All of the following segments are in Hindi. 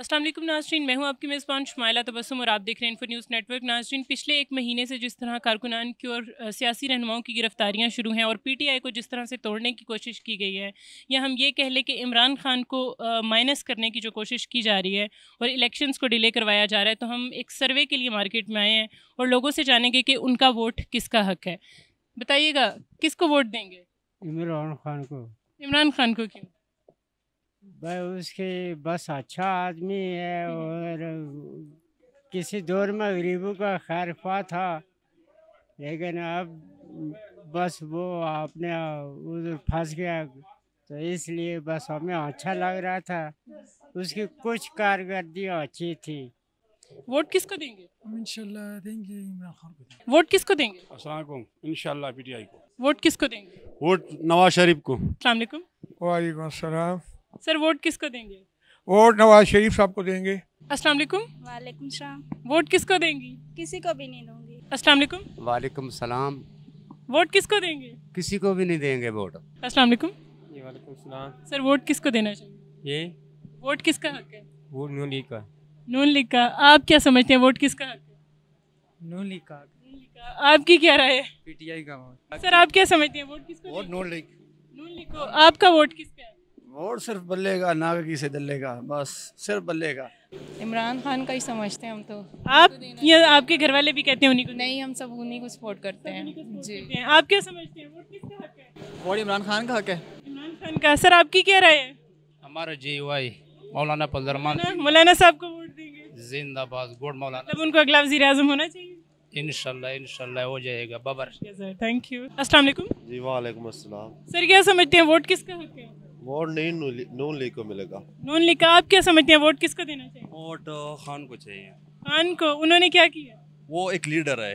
असलम नाजरीन मैं हूं आपकी मेज़बान शुमाला तबसम और आप देख रहे हैं इन्फो न्यूज़ नेटवर्क नाजरीन पिछले एक महीने से जिस तरह कारकुनान की और सियासी रहनुमाओं की गिरफ्तारियां शुरू हैं और पी टी आई को जिस तरह से तोड़ने की कोशिश की गई है या हम ये कह लें कि इमरान खान को माइनस करने की जो कोशिश की जा रही है और इलेक्शन को डिले करवाया जा रहा है तो हम एक सर्वे के लिए मार्केट में आए हैं और लोगों से जानेंगे कि उनका वोट किसका हक है बताइएगा किसको वोट देंगे इमरान खान को इमरान खान को क्यों भाई उसके बस अच्छा आदमी है हम्म। और किसी दौर में गरीबों का खैरफा था लेकिन अब बस वो आपने उधर फंस गया तो इसलिए बस हमें अच्छा लग रहा था उसकी कुछ कारकर्दगी अच्छी थी वोट किसको देंगे इंशाल्लाह देंगे इमरान खान को वोट किसको देंगे अस्सलाम इंशाल्लाह पीटीआई को वोट किसको देंगे वोट नवाज शरीफ को अस्सलाम वालेकुम वालेकुम अस्सलाम सर वोट किसको देंगे वोट नवाज शरीफ साहब को देंगे अस्सलाम वालेकुम सलाम वोट किसको देंगी किसी को भी नहीं दूंगी अस्सलाम वालेकुम वालेकुम सलाम वोट किसको देंगे किसी को भी नहीं देंगे वोट अस्सलाम वालेकुम वालेकुम सलाम सर वोट किसको देना चाहिए ये वोट किसका हक है वोट नून लीग का नून लीग का आप क्या समझते हैं वोट किसका हक है नून लीग का आपकी क्या राय है पीटीआई का वोट सर आप क्या समझते हैं वोट किसको vote Noon league Noon league को आपका वोट किसका है वोट सिर्फ बल्लेगा का की से दल्ले बस सिर्फ बल्लेगा इमरान खान का ही समझते हैं हम तो आप तो या आपके घर वाले भी कहते हैं उन्हीं को नहीं हम सब उन्हीं को सपोर्ट करते हैं जी आप क्या समझते हैं वोट इमरान खान का हक है इमरान खान का सर आपकी क्या राय है हमारा जे वाई मौलाना पलरमान मौलाना साहब को वोट देंगे जिंदाबाद गुड मौलाना मतलब उनको अगला वजी अजम होना चाहिए इनशाला इनशाला हो जाएगा बबर थैंक यू असल जी वाले सर क्या समझते हैं वोट किसका हक है वोट नहीं नून लीग को मिलेगा नून लीग का आप क्या समझते हैं वोट किसको देना चाहिए वोट खान को चाहिए खान को उन्होंने क्या किया वो एक लीडर है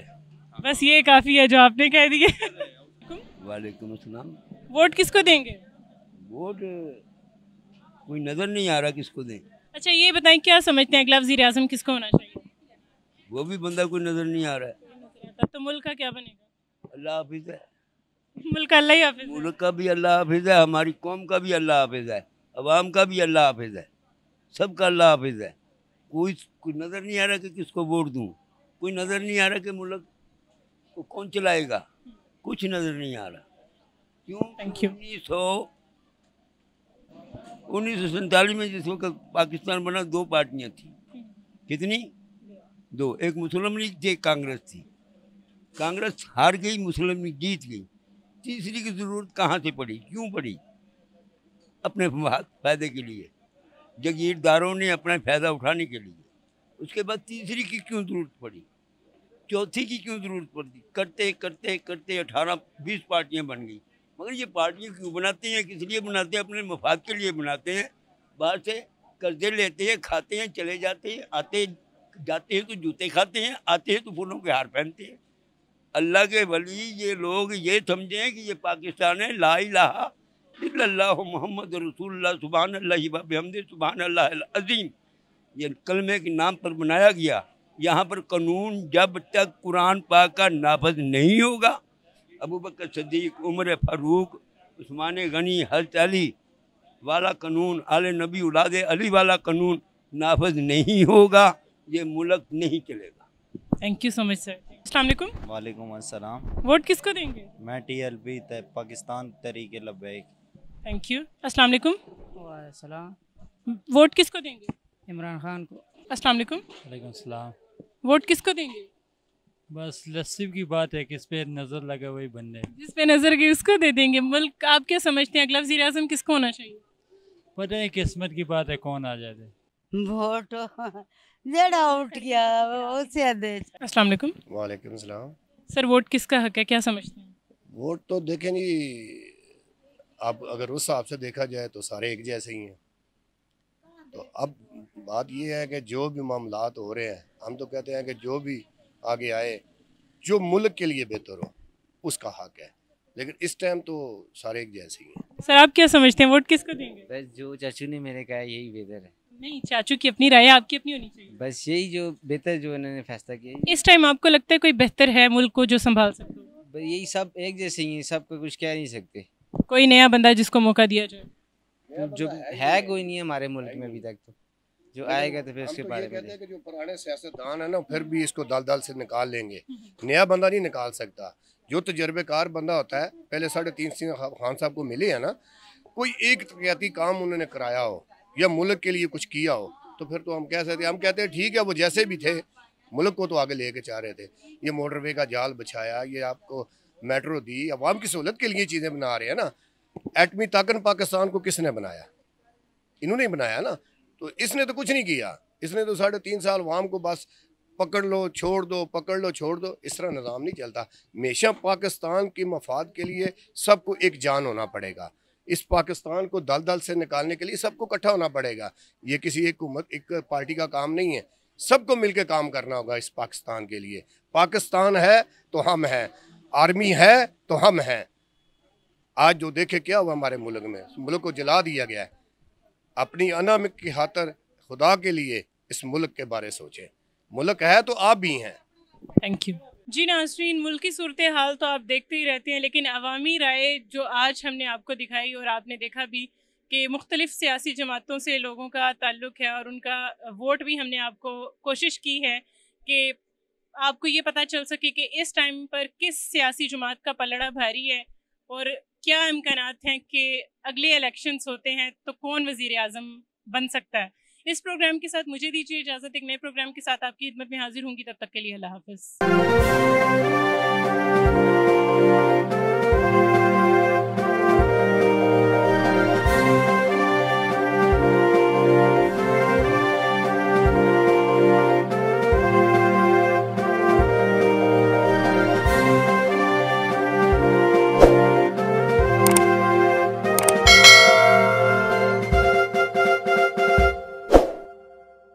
बस ये काफ़ी है जो आपने कह दिए वालेकुम अस्सलाम वोट किसको देंगे वोट कोई नज़र नहीं आ रहा किसको दें अच्छा ये बताएं क्या समझते हैं अगला वजी अजम किसको होना चाहिए वो भी बंदा कोई नज़र नहीं आ रहा है तब तो मुल्क का क्या बनेगा अल्लाह हाफिज़ है मुल्क अल्लाह ही हाफिज मुल्क का भी अल्लाह हाफिज है हमारी कौम का भी अल्लाह हाफिज है अवाम का भी अल्लाह हाफिज है सब का अल्लाह हाफिज है कोई कोई नज़र नहीं आ रहा कि किसको वोट दूँ कोई नज़र नहीं आ रहा कि मुल्क को कौन चलाएगा कुछ नज़र नहीं आ रहा क्यों उन्नीस सौ उन्नीस सौ सैंतालीस में जिस वक्त पाकिस्तान बना दो पार्टियाँ थी कितनी दो एक मुस्लिम लीग थी एक कांग्रेस थी कांग्रेस हार गई मुस्लिम लीग जीत गई तीसरी की ज़रूरत कहाँ से पड़ी क्यों पड़ी अपने फायदे के लिए जगीरदारों ने अपना फ़ायदा उठाने के लिए उसके बाद तीसरी की क्यों ज़रूरत पड़ी चौथी की क्यों ज़रूरत पड़ी करते करते करते अठारह बीस पार्टियाँ बन गई मगर ये पार्टियाँ क्यों बनाते हैं किस लिए बनाते हैं अपने मफाद के लिए बनाते हैं बाहर से कर्जे लेते हैं खाते हैं चले जाते हैं आते जाते हैं तो जूते खाते हैं आते हैं तो फूलों के हार पहनते हैं अल्लाह के वली ये लोग ये समझें कि ये पाकिस्तान है ला इला मोहम्मद रसूल सुबहान अल्लाह हमद सुबहान अल्लाह अजीम ये कलमे के नाम पर बनाया गया यहाँ पर कानून जब तक कुरान पाक का नाफज नहीं होगा अबू बकर सदीक उमर फारूक उस्मान गनी हजरत अली वाला कानून आल नबी उलादे अली वाला कानून नाफज नहीं होगा ये मुल्क नहीं चलेगा thank you so much sir अस्सलाम वालेकुम अस्सलाम वोट किसको देंगे मैं टीएलपी पाकिस्तान तरीके लब्बैक थैंक यू अस्सलाम वालेकुम वोट किसको देंगे इमरान खान को अस्सलाम वालेकुम अस्सलाम वोट किसको देंगे बस लस्सी की बात है किस पे नज़र लगे वही बनने जिस पे नज़र गई उसको दे देंगे मुल्क आप क्या समझते हैं अगला वजी किसको होना चाहिए पता है किस्मत की बात है कौन आ जाए वोट जेड़ा उठ गया उसे अस्सलाम वालेकुम वालेकुम सलाम सर वोट किसका हक है क्या समझते हैं वोट तो देखें जी आप अगर उस हिसाब से देखा जाए तो सारे एक जैसे ही हैं तो अब बात यह है कि जो भी मामला हो रहे हैं हम तो कहते हैं कि जो भी आगे आए जो मुल्क के लिए बेहतर हो उसका हक है लेकिन इस टाइम तो सारे एक जैसे ही हैं सर आप क्या समझते हैं वोट किसको देंगे बस जो चाचू ने मेरे कहा यही बेहतर है नहीं चाचू की अपनी राय आपकी अपनी होनी चाहिए बस यही जो बेहतर जो इन्होंने फैसला किया इस टाइम आपको लगता है कोई बेहतर है मुल्क को जो संभाल सकते यही सब एक जैसे ही सब को कुछ कह नहीं सकते कोई नया बंदा जिसको मौका दिया जाए जो है कोई नहीं है हमारे मुल्क में अभी तक तो जो आएगा तो फिर उसके तो बारे में जो पुराने सियासतदान है ना फिर भी इसको दल दल से निकाल लेंगे हम्म। नया बंदा नहीं निकाल सकता जो तजर्बेकार बंदा होता है पहले साढ़े तीन सिंह खान साहब को मिले है ना कोई एक तकियाती काम उन्होंने कराया हो या मुल्क के लिए कुछ किया हो तो फिर तो हम कह सकते हम कहते हैं ठीक है वो जैसे भी थे मुल्क को तो आगे लेके चाह रहे थे ये मोटरवे का जाल बिछाया ये आपको मेट्रो दी अवाम की सहूलत के लिए चीज़ें बना रहे हैं ना एटमी ताकन पाकिस्तान को किसने बनाया इन्होंने ही बनाया ना तो इसने तो कुछ नहीं किया इसने तो साढ़े तीन साल वाम को बस पकड़ लो छोड़ दो पकड़ लो छोड़ दो इस तरह निज़ाम नहीं चलता हमेशा पाकिस्तान के मफाद के लिए सबको एक जान होना पड़ेगा इस पाकिस्तान को दल दल से निकालने के लिए सबको इकट्ठा होना पड़ेगा ये किसी एक उमत एक पार्टी का काम नहीं है सबको मिलकर काम करना होगा इस पाकिस्तान के लिए पाकिस्तान है तो हम हैं आर्मी है तो हम हैं आज जो देखे क्या हुआ हमारे मुल्क में मुल्क को जला दिया गया है अपनी अनम की खातर खुदा के लिए इस मुल्क के बारे सोचें मुल्क है तो आप भी हैं थैंक यू जी नाजरीन मुल्क की सूरत हाल तो आप देखते ही रहते हैं लेकिन अवामी राय जो आज हमने आपको दिखाई और आपने देखा भी कि मुख्तलिफ सियासी जमातों से लोगों का ताल्लुक़ है और उनका वोट भी हमने आपको कोशिश की है कि आपको ये पता चल सके कि इस टाइम पर किस सियासी जमात का पलड़ा भारी है और क्या इम्कान हैं कि अगले इलेक्शंस होते हैं तो कौन वज़ी अजम बन सकता है इस प्रोग्राम के साथ मुझे दीजिए इजाज़त एक नए प्रोग्राम के साथ आपकी खिदमत में हाजिर होंगी तब तक के लिए अल्लाह हाफिज़